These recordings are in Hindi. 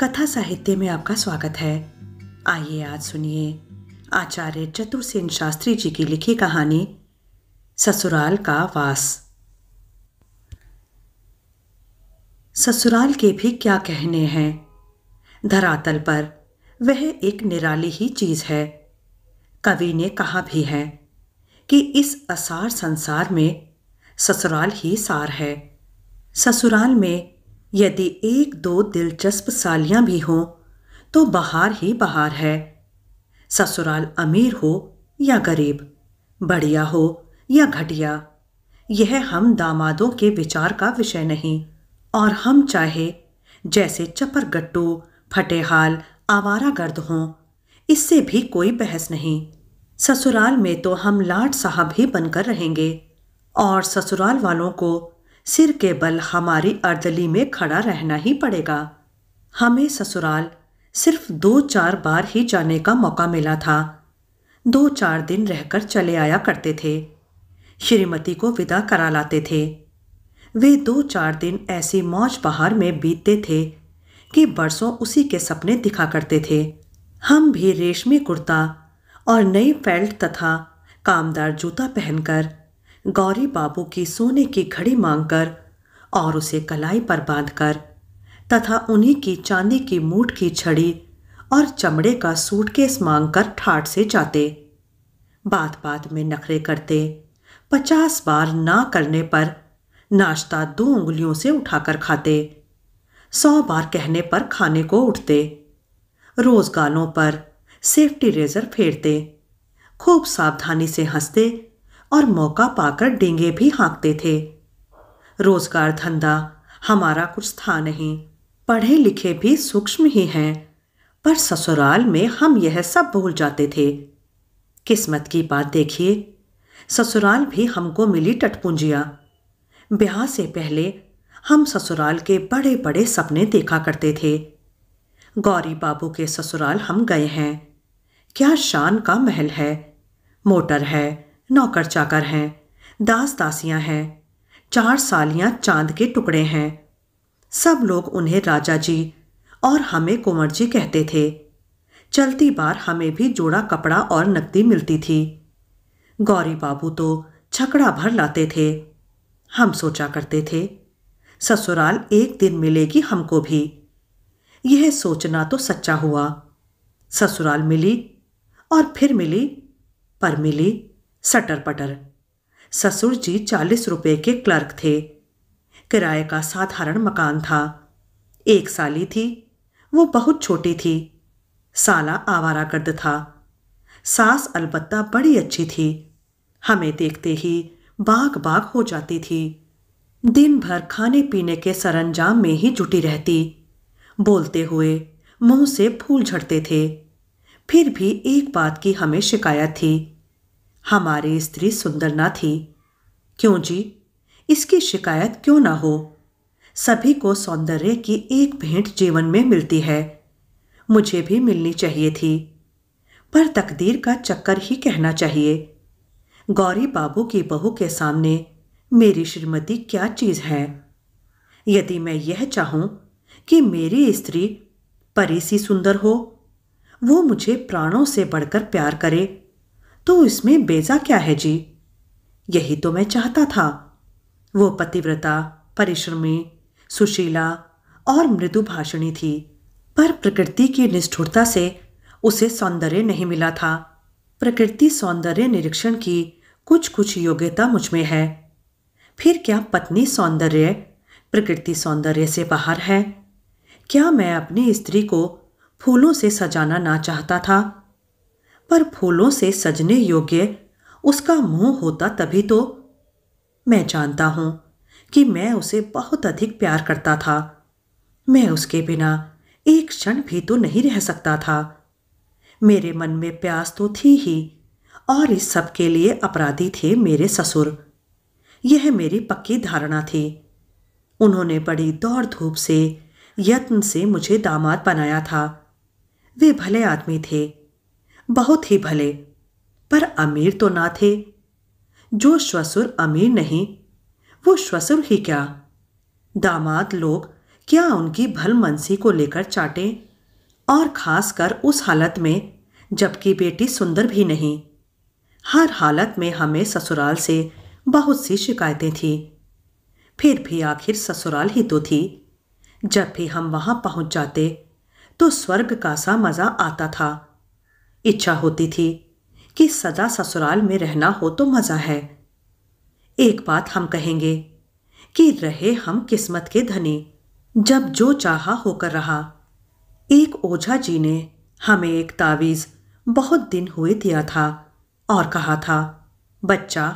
कथा साहित्य में आपका स्वागत है आइए आज सुनिए आचार्य चतुर्सेन शास्त्री जी की लिखी कहानी ससुराल का वास ससुराल के भी क्या कहने हैं धरातल पर वह एक निराली ही चीज है कवि ने कहा भी है कि इस असार संसार में ससुराल ही सार है ससुराल में यदि एक दो दिलचस्प सालियां भी हों तो बहार ही बहार है ससुराल अमीर हो या गरीब बढ़िया हो या घटिया यह हम दामादों के विचार का विषय नहीं और हम चाहे जैसे चपर गट्टू फटेहाल आवारा गर्द हों इससे भी कोई बहस नहीं ससुराल में तो हम लाट साहब ही बनकर रहेंगे और ससुराल वालों को सिर के बल हमारी अर्दली में खड़ा रहना ही पड़ेगा हमें ससुराल सिर्फ दो चार बार ही जाने का मौका मिला था दो चार दिन रहकर चले आया करते थे श्रीमती को विदा करा लाते थे वे दो चार दिन ऐसी मौज बहार में बीतते थे कि बरसों उसी के सपने दिखा करते थे हम भी रेशमी कुर्ता और नई फेल्ट तथा कामदार जूता पहनकर गौरी बाबू की सोने की घड़ी मांगकर और उसे कलाई पर बांधकर तथा उन्हीं की चांदी की मूठ की छड़ी और चमड़े का सूटकेस मांगकर ठाट से जाते बात बात में नखरे करते पचास बार ना करने पर नाश्ता दो उंगलियों से उठाकर खाते सौ बार कहने पर खाने को उठते रोज गालों पर सेफ्टी रेजर फेरते खूब सावधानी से हंसते और मौका पाकर डेंगे भी हाँकते थे रोजगार धंधा हमारा कुछ था नहीं पढ़े लिखे भी सूक्ष्म ही हैं पर ससुराल में हम यह सब भूल जाते थे किस्मत की बात देखिए ससुराल भी हमको मिली टटपुंजिया ब्याह से पहले हम ससुराल के बड़े बड़े सपने देखा करते थे गौरी बाबू के ससुराल हम गए हैं क्या शान का महल है मोटर है नौकर चाकर हैं दास दासियां हैं चार सालियां चांद के टुकड़े हैं सब लोग उन्हें राजा जी और हमें कुंवर जी कहते थे चलती बार हमें भी जोड़ा कपड़ा और नकदी मिलती थी गौरी बाबू तो छकड़ा भर लाते थे हम सोचा करते थे ससुराल एक दिन मिलेगी हमको भी यह सोचना तो सच्चा हुआ ससुराल मिली और फिर मिली पर मिली सटर पटर ससुर जी चालीस रुपए के क्लर्क थे किराए का साधारण मकान था एक साली थी वो बहुत छोटी थी साला आवारा गर्द था सास अलबत्ता बड़ी अच्छी थी हमें देखते ही बाग बाग हो जाती थी दिन भर खाने पीने के सरंजाम में ही जुटी रहती बोलते हुए मुंह से फूल झड़ते थे फिर भी एक बात की हमें शिकायत थी हमारी स्त्री सुंदर ना थी क्यों जी इसकी शिकायत क्यों ना हो सभी को सौंदर्य की एक भेंट जीवन में मिलती है मुझे भी मिलनी चाहिए थी पर तकदीर का चक्कर ही कहना चाहिए गौरी बाबू की बहू के सामने मेरी श्रीमती क्या चीज़ है यदि मैं यह चाहूँ कि मेरी स्त्री सी सुंदर हो वो मुझे प्राणों से बढ़कर प्यार करे तो इसमें बेजा क्या है जी यही तो मैं चाहता था वो पतिव्रता परिश्रमी सुशीला और भाषणी थी पर प्रकृति की निष्ठुरता से उसे सौंदर्य नहीं मिला था प्रकृति सौंदर्य निरीक्षण की कुछ कुछ योग्यता मुझ में है फिर क्या पत्नी सौंदर्य प्रकृति सौंदर्य से बाहर है क्या मैं अपनी स्त्री को फूलों से सजाना ना चाहता था पर फूलों से सजने योग्य उसका मुंह होता तभी तो मैं जानता हूं कि मैं उसे बहुत अधिक प्यार करता था मैं उसके बिना एक क्षण भी तो नहीं रह सकता था मेरे मन में प्यास तो थी ही और इस सब के लिए अपराधी थे मेरे ससुर यह मेरी पक्की धारणा थी उन्होंने बड़ी दौड़ धूप से यत्न से मुझे दामाद बनाया था वे भले आदमी थे बहुत ही भले पर अमीर तो ना थे जो श्वसुर अमीर नहीं वो श्वसुर ही क्या दामाद लोग क्या उनकी भल मनसी को लेकर चाटें और खासकर उस हालत में जबकि बेटी सुंदर भी नहीं हर हालत में हमें ससुराल से बहुत सी शिकायतें थीं फिर भी आखिर ससुराल ही तो थी जब भी हम वहाँ पहुँच जाते तो स्वर्ग का सा मज़ा आता था इच्छा होती थी कि सदा ससुराल में रहना हो तो मज़ा है एक बात हम कहेंगे कि रहे हम किस्मत के धनी जब जो चाहा होकर रहा एक ओझा जी ने हमें एक तावीज़ बहुत दिन हुए दिया था और कहा था बच्चा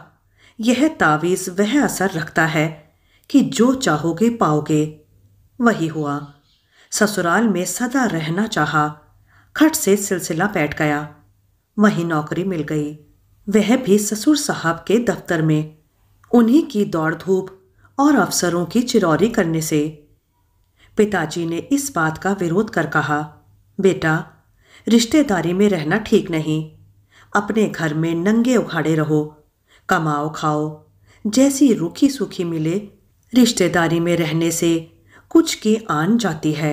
यह तावीज़ वह असर रखता है कि जो चाहोगे पाओगे वही हुआ ससुराल में सदा रहना चाहा खट से सिलसिला बैठ गया वहीं नौकरी मिल गई वह भी ससुर साहब के दफ्तर में उन्हीं की दौड़ धूप और अफसरों की चिरौरी करने से पिताजी ने इस बात का विरोध कर कहा बेटा रिश्तेदारी में रहना ठीक नहीं अपने घर में नंगे उखाड़े रहो कमाओ खाओ जैसी रूखी सूखी मिले रिश्तेदारी में रहने से कुछ की आन जाती है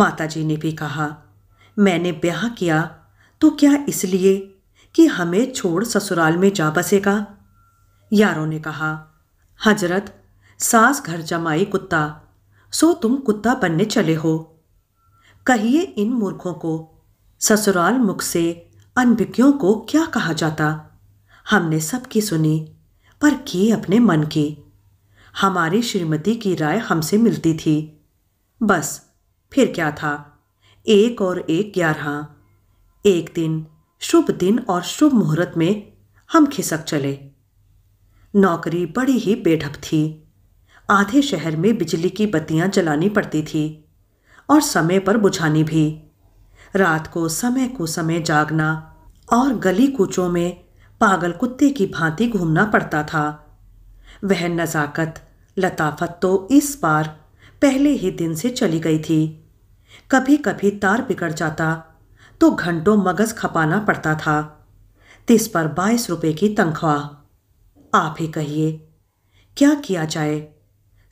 माताजी ने भी कहा मैंने ब्याह किया तो क्या इसलिए कि हमें छोड़ ससुराल में जा बसेगा यारों ने कहा हजरत सास घर जमाई कुत्ता सो तुम कुत्ता बनने चले हो कहिए इन मूर्खों को ससुराल मुख से अनभिज्ञों को क्या कहा जाता हमने सबकी सुनी पर की अपने मन की हमारी श्रीमती की राय हमसे मिलती थी बस फिर क्या था एक और एक ग्यारह एक दिन शुभ दिन और शुभ मुहूर्त में हम खिसक चले नौकरी बड़ी ही बेढप थी आधे शहर में बिजली की बत्तियां जलानी पड़ती थी और समय पर बुझानी भी रात को समय को समय जागना और गली कूचों में पागल कुत्ते की भांति घूमना पड़ता था वह नज़ाकत लताफत तो इस बार पहले ही दिन से चली गई थी कभी कभी तार बिगड़ जाता तो घंटों मगज खपाना पड़ता था तिस पर बाईस रुपए की तनख्वाह आप ही कहिए क्या किया जाए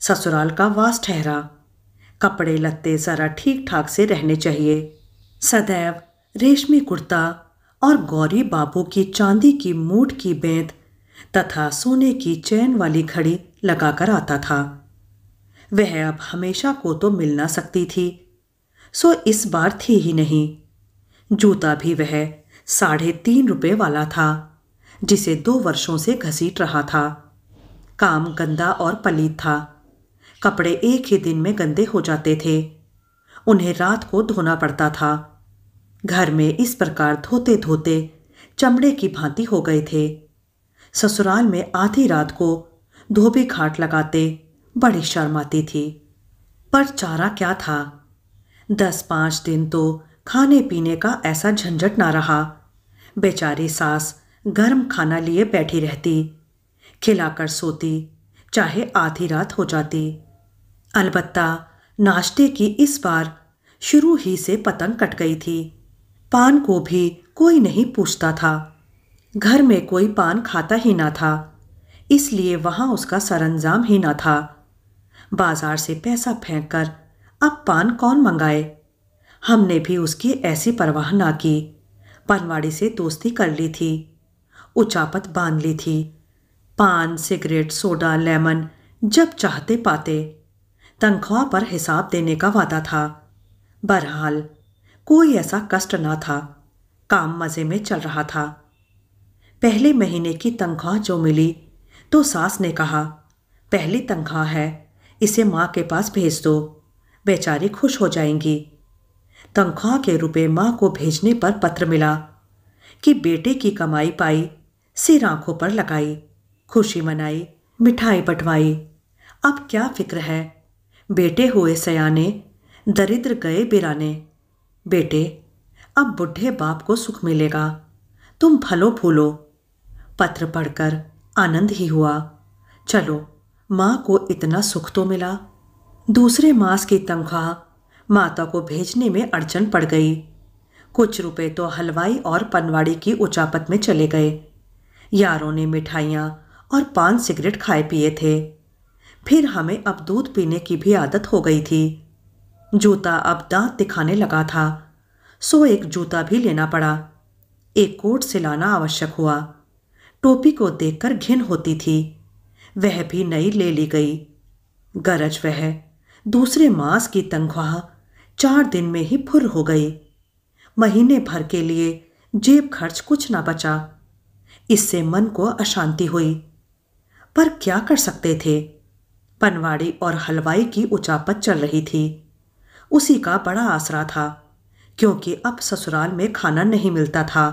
ससुराल का वास ठहरा कपड़े लत्ते ज़रा ठीक ठाक से रहने चाहिए सदैव रेशमी कुर्ता और गौरी बाबू की चांदी की मूठ की बेंत तथा सोने की चैन वाली घड़ी लगाकर आता था वह अब हमेशा को तो मिल ना सकती थी सो इस बार थी ही नहीं जूता भी वह साढ़े तीन रुपये वाला था जिसे दो वर्षों से घसीट रहा था काम गंदा और पलीत था कपड़े एक ही दिन में गंदे हो जाते थे उन्हें रात को धोना पड़ता था घर में इस प्रकार धोते धोते चमड़े की भांति हो गए थे ससुराल में आधी रात को धोबी घाट लगाते बड़ी शर्म आती थी पर चारा क्या था दस पाँच दिन तो खाने पीने का ऐसा झंझट ना रहा बेचारी सास गर्म खाना लिए बैठी रहती खिलाकर सोती चाहे आधी रात हो जाती अलबत्ता नाश्ते की इस बार शुरू ही से पतंग कट गई थी पान को भी कोई नहीं पूछता था घर में कोई पान खाता ही ना था इसलिए वहाँ उसका सरंजाम ही ना था बाजार से पैसा फेंक कर अब पान कौन मंगाए हमने भी उसकी ऐसी परवाह ना की पनवाड़ी से दोस्ती कर ली थी उचापत बांध ली थी पान सिगरेट सोडा लेमन जब चाहते पाते तनख्वाह पर हिसाब देने का वादा था बहरहाल कोई ऐसा कष्ट ना था काम मज़े में चल रहा था पहले महीने की तनख्वाह जो मिली तो सास ने कहा पहली तनख्वाह है इसे माँ के पास भेज दो बेचारी खुश हो जाएंगी तनख्वाह के रुपए माँ को भेजने पर पत्र मिला कि बेटे की कमाई पाई सिर आंखों पर लगाई खुशी मनाई मिठाई बटवाई अब क्या फिक्र है बेटे हुए सयाने दरिद्र गए बिराने बेटे अब बुढ़े बाप को सुख मिलेगा तुम भलो फूलो पत्र पढ़कर आनंद ही हुआ चलो माँ को इतना सुख तो मिला दूसरे मास की तनख्वाह माता को भेजने में अड़चन पड़ गई कुछ रुपए तो हलवाई और पनवाड़ी की उचापत में चले गए यारों ने मिठाइयाँ और पान सिगरेट खाए पिए थे फिर हमें अब दूध पीने की भी आदत हो गई थी जूता अब दांत दिखाने लगा था सो एक जूता भी लेना पड़ा एक कोट सिलाना आवश्यक हुआ टोपी को देखकर घिन होती थी वह भी नई ले ली गई गरज वह दूसरे मास की तनख्वाह चार दिन में ही फुर हो गई महीने भर के लिए जेब खर्च कुछ ना बचा इससे मन को अशांति हुई पर क्या कर सकते थे पनवाड़ी और हलवाई की उचापत चल रही थी उसी का बड़ा आसरा था क्योंकि अब ससुराल में खाना नहीं मिलता था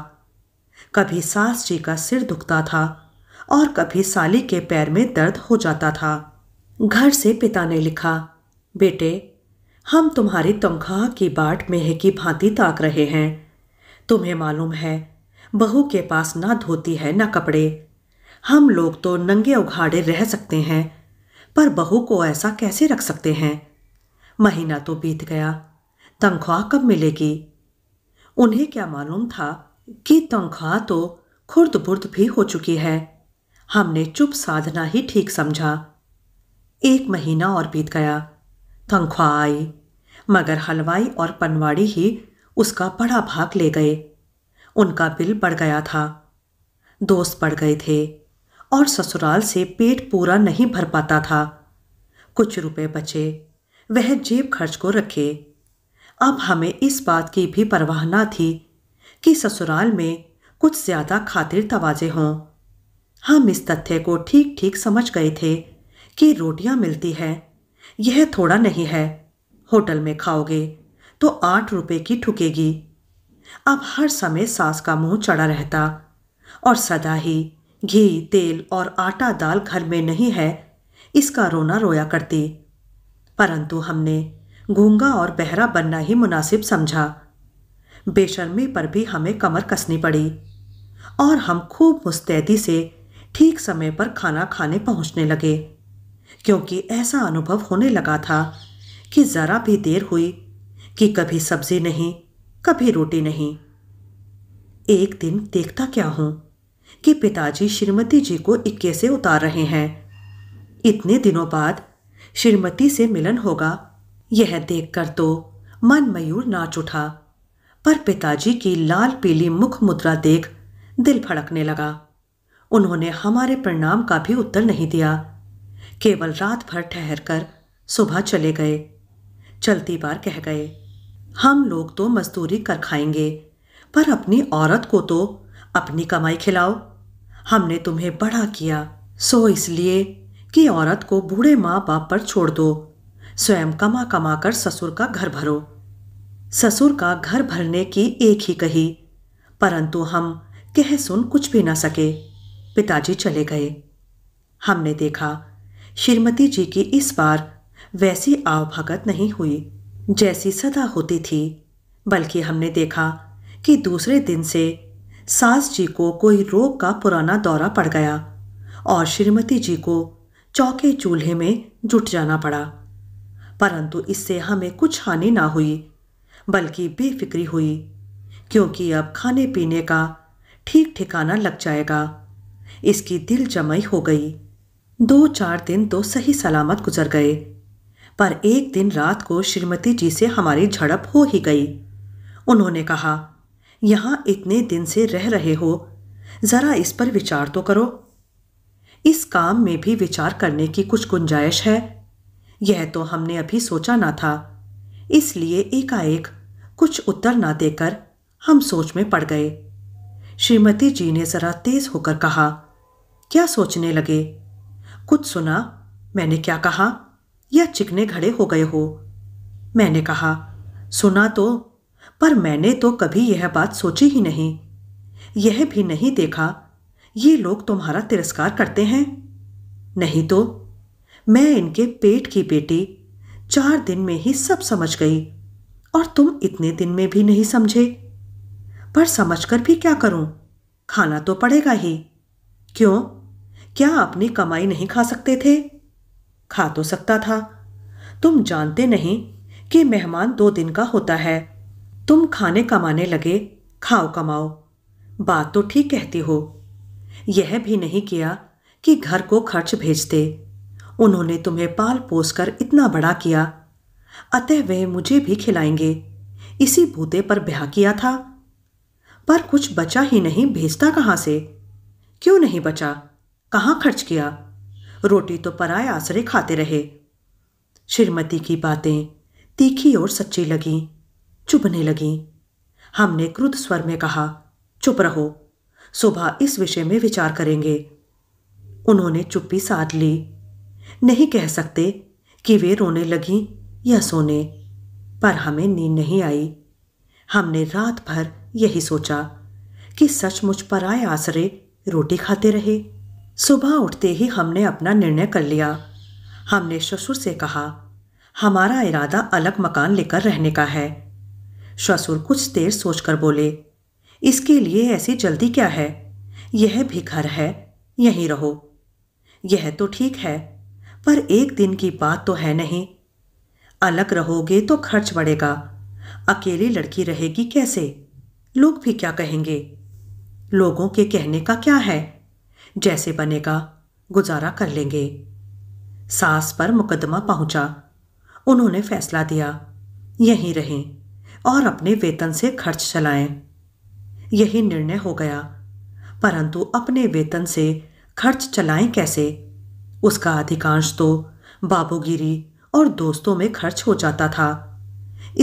कभी सास जी का सिर दुखता था और कभी साली के पैर में दर्द हो जाता था घर से पिता ने लिखा बेटे हम तुम्हारी तनख्वाह की बाट मेह की भांति ताक रहे हैं तुम्हें मालूम है बहू के पास ना धोती है ना कपड़े हम लोग तो नंगे उघाड़े रह सकते हैं पर बहू को ऐसा कैसे रख सकते हैं महीना तो बीत गया तनख्वाह कब मिलेगी उन्हें क्या मालूम था कि तनख्वाह तो खुर्द बुर्द भी हो चुकी है हमने चुप साधना ही ठीक समझा एक महीना और बीत गया तनख्वाह आई मगर हलवाई और पनवाड़ी ही उसका बड़ा भाग ले गए उनका बिल बढ़ गया था दोस्त बढ़ गए थे और ससुराल से पेट पूरा नहीं भर पाता था कुछ रुपए बचे वह जेब खर्च को रखे अब हमें इस बात की भी परवाह ना थी कि ससुराल में कुछ ज़्यादा खातिर तवाजे हों हम इस तथ्य को ठीक ठीक समझ गए थे कि रोटियां मिलती है यह थोड़ा नहीं है होटल में खाओगे तो आठ रुपए की ठुकेगी अब हर समय सास का मुंह चढ़ा रहता और सदा ही घी तेल और आटा दाल घर में नहीं है इसका रोना रोया करती परंतु हमने घूंगा और बहरा बनना ही मुनासिब समझा बेशर्मी पर भी हमें कमर कसनी पड़ी और हम खूब मुस्तैदी से ठीक समय पर खाना खाने पहुंचने लगे क्योंकि ऐसा अनुभव होने लगा था कि ज़रा भी देर हुई कि कभी सब्जी नहीं कभी रोटी नहीं एक दिन देखता क्या हूं कि पिताजी श्रीमती जी को इक्के से उतार रहे हैं इतने दिनों बाद श्रीमती से मिलन होगा यह देखकर तो मन मयूर नाच उठा पर पिताजी की लाल पीली मुख मुद्रा देख दिल भड़कने लगा उन्होंने हमारे प्रणाम का भी उत्तर नहीं दिया केवल रात भर ठहर कर सुबह चले गए चलती बार कह गए हम लोग तो मजदूरी कर खाएंगे पर अपनी औरत को तो अपनी कमाई खिलाओ हमने तुम्हें बड़ा किया सो इसलिए कि औरत को बूढ़े माँ बाप पर छोड़ दो स्वयं कमा कमा कर ससुर का घर भरो ससुर का घर भरने की एक ही कही परंतु हम कह सुन कुछ भी ना सके पिताजी चले गए हमने देखा श्रीमती जी की इस बार वैसी आवभगत नहीं हुई जैसी सदा होती थी बल्कि हमने देखा कि दूसरे दिन से सास जी को कोई रोग का पुराना दौरा पड़ गया और श्रीमती जी को चौके चूल्हे में जुट जाना पड़ा परंतु इससे हमें कुछ हानि ना हुई बल्कि बेफिक्री हुई क्योंकि अब खाने पीने का ठीक ठिकाना लग जाएगा इसकी दिल जमाई हो गई दो चार दिन तो सही सलामत गुजर गए पर एक दिन रात को श्रीमती जी से हमारी झड़प हो ही गई उन्होंने कहा यहाँ इतने दिन से रह रहे हो ज़रा इस पर विचार तो करो इस काम में भी विचार करने की कुछ गुंजाइश है यह तो हमने अभी सोचा ना था इसलिए एकाएक कुछ उत्तर ना देकर हम सोच में पड़ गए श्रीमती जी ने ज़रा तेज़ होकर कहा क्या सोचने लगे कुछ सुना मैंने क्या कहा या चिकने घड़े हो गए हो मैंने कहा सुना तो पर मैंने तो कभी यह बात सोची ही नहीं यह भी नहीं देखा ये लोग तुम्हारा तिरस्कार करते हैं नहीं तो मैं इनके पेट की बेटी चार दिन में ही सब समझ गई और तुम इतने दिन में भी नहीं समझे पर समझकर भी क्या करूं खाना तो पड़ेगा ही क्यों क्या अपनी कमाई नहीं खा सकते थे खा तो सकता था तुम जानते नहीं कि मेहमान दो दिन का होता है तुम खाने कमाने लगे खाओ कमाओ बात तो ठीक कहती हो यह भी नहीं किया कि घर को खर्च भेजते उन्होंने तुम्हें पाल पोस कर इतना बड़ा किया अतः वे मुझे भी खिलाएंगे इसी बूते पर ब्याह किया था पर कुछ बचा ही नहीं भेजता कहाँ से क्यों नहीं बचा कहाँ खर्च किया रोटी तो पराए आसरे खाते रहे श्रीमती की बातें तीखी और सच्ची लगी चुभने लगी हमने क्रुद्ध स्वर में कहा चुप रहो सुबह इस विषय में विचार करेंगे उन्होंने चुप्पी साध ली नहीं कह सकते कि वे रोने लगी या सोने पर हमें नींद नहीं आई हमने रात भर यही सोचा कि सचमुच पराए आसरे रोटी खाते रहे सुबह उठते ही हमने अपना निर्णय कर लिया हमने ससुर से कहा हमारा इरादा अलग मकान लेकर रहने का है ससुर कुछ देर सोचकर बोले इसके लिए ऐसी जल्दी क्या है यह भी घर है यहीं रहो यह तो ठीक है पर एक दिन की बात तो है नहीं अलग रहोगे तो खर्च बढ़ेगा अकेली लड़की रहेगी कैसे लोग भी क्या कहेंगे लोगों के कहने का क्या है जैसे बनेगा गुजारा कर लेंगे सास पर मुकदमा पहुंचा उन्होंने फैसला दिया यहीं रहें और अपने वेतन से खर्च चलाएं यही निर्णय हो गया परंतु अपने वेतन से खर्च चलाएं कैसे उसका अधिकांश तो बाबूगिरी और दोस्तों में खर्च हो जाता था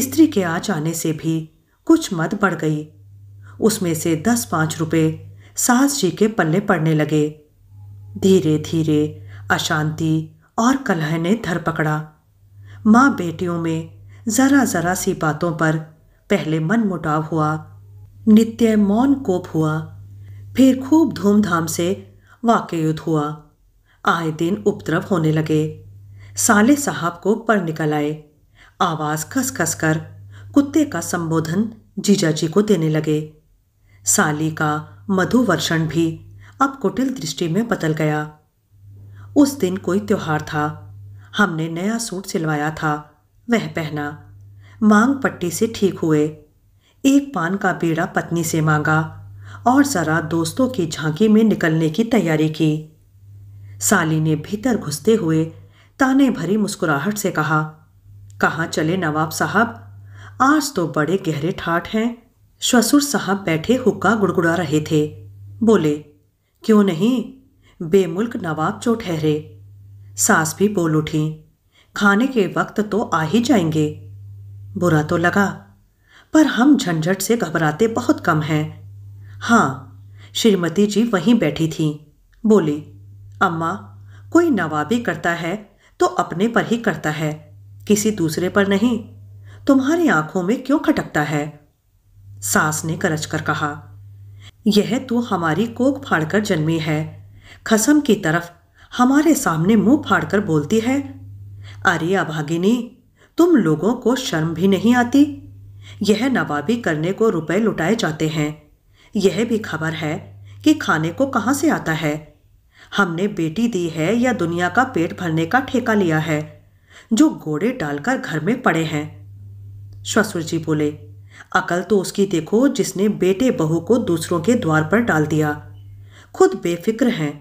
स्त्री के आ जाने से भी कुछ मत बढ़ गई उसमें से दस पांच रुपये सास जी के पल्ले पड़ने लगे धीरे धीरे अशांति और कलह ने धर पकड़ा माँ बेटियों में ज़रा ज़रा सी बातों पर पहले मन मुटाव हुआ नित्य मौन कोप हुआ फिर खूब धूमधाम से वाकयुद्ध हुआ आए दिन उपद्रव होने लगे साले साहब को पर निकल आए आवाज़ खस खस कर कुत्ते का संबोधन जीजा जी को देने लगे साली का मधुवर्षण भी अब कुटिल दृष्टि में बदल गया उस दिन कोई त्योहार था हमने नया सूट सिलवाया था वह पहना मांग पट्टी से ठीक हुए एक पान का बेड़ा पत्नी से मांगा और ज़रा दोस्तों की झांकी में निकलने की तैयारी की साली ने भीतर घुसते हुए ताने भरी मुस्कुराहट से कहा कहाँ चले नवाब साहब आज तो बड़े गहरे ठाठ हैं श्वसुर साहब बैठे हुक्का गुड़गुड़ा रहे थे बोले क्यों नहीं बेमुल्क नवाब जो ठहरे सास भी बोल उठी खाने के वक्त तो आ ही जाएंगे बुरा तो लगा पर हम झंझट से घबराते बहुत कम हैं हाँ श्रीमती जी वहीं बैठी थी बोली अम्मा कोई नवाबी करता है तो अपने पर ही करता है किसी दूसरे पर नहीं तुम्हारी आंखों में क्यों खटकता है सास ने करज कर कहा यह तो हमारी कोक फाड़कर जन्मी है खसम की तरफ हमारे सामने मुंह फाड़कर बोलती है अरे अभागिनी तुम लोगों को शर्म भी नहीं आती यह नवाबी करने को रुपए लुटाए जाते हैं यह भी खबर है कि खाने को कहां से आता है हमने बेटी दी है या दुनिया का पेट भरने का ठेका लिया है जो घोड़े डालकर घर में पड़े हैं श्वसुर जी बोले अकल तो उसकी देखो जिसने बेटे बहू को दूसरों के द्वार पर डाल दिया खुद बेफिक्र हैं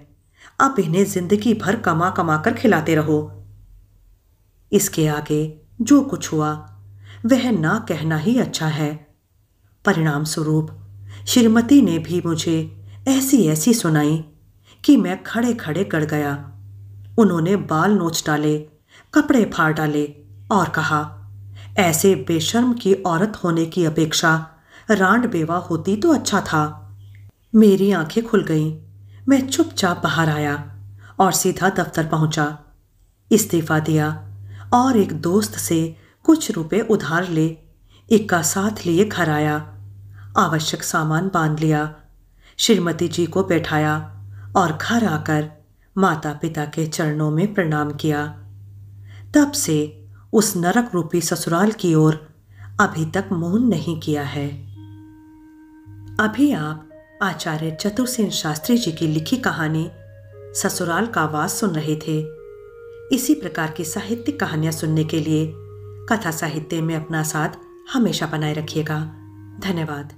अब इन्हें जिंदगी भर कमा कमा कर खिलाते रहो इसके आगे जो कुछ हुआ वह ना कहना ही अच्छा है परिणाम स्वरूप श्रीमती ने भी मुझे ऐसी ऐसी सुनाई कि मैं खड़े खड़े गड़ गया उन्होंने बाल नोच डाले कपड़े फाड़ डाले और कहा ऐसे बेशर्म की औरत होने की अपेक्षा रांड बेवा होती तो अच्छा था मेरी आंखें खुल गईं मैं चुपचाप बाहर आया और सीधा दफ्तर पहुंचा इस्तीफा दिया और एक दोस्त से कुछ रुपए उधार ले इक्का साथ लिए घर आया आवश्यक सामान बांध लिया श्रीमती जी को बैठाया और घर आकर माता पिता के चरणों में प्रणाम किया तब से उस नरक रूपी ससुराल की ओर अभी तक मोहन नहीं किया है अभी आप आचार्य चतुर्सेन शास्त्री जी की लिखी कहानी ससुराल का आवाज सुन रहे थे इसी प्रकार की साहित्यिक कहानियां सुनने के लिए कथा साहित्य में अपना साथ हमेशा बनाए रखिएगा धन्यवाद